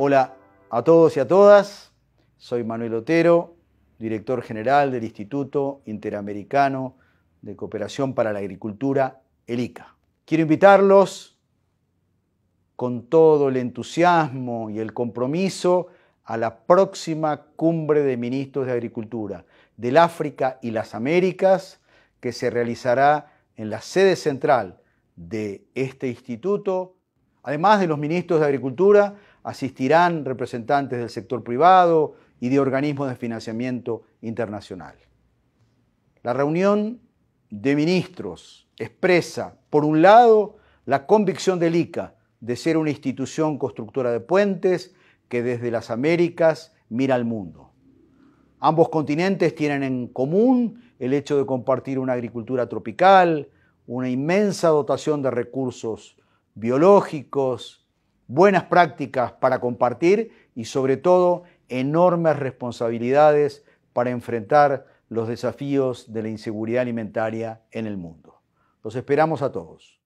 Hola a todos y a todas. Soy Manuel Otero, director general del Instituto Interamericano de Cooperación para la Agricultura, el ICA. Quiero invitarlos con todo el entusiasmo y el compromiso a la próxima cumbre de ministros de Agricultura del África y las Américas que se realizará en la sede central de este instituto, además de los ministros de Agricultura asistirán representantes del sector privado y de organismos de financiamiento internacional. La reunión de ministros expresa, por un lado, la convicción del ICA de ser una institución constructora de puentes que desde las Américas mira al mundo. Ambos continentes tienen en común el hecho de compartir una agricultura tropical, una inmensa dotación de recursos biológicos, buenas prácticas para compartir y sobre todo enormes responsabilidades para enfrentar los desafíos de la inseguridad alimentaria en el mundo. Los esperamos a todos.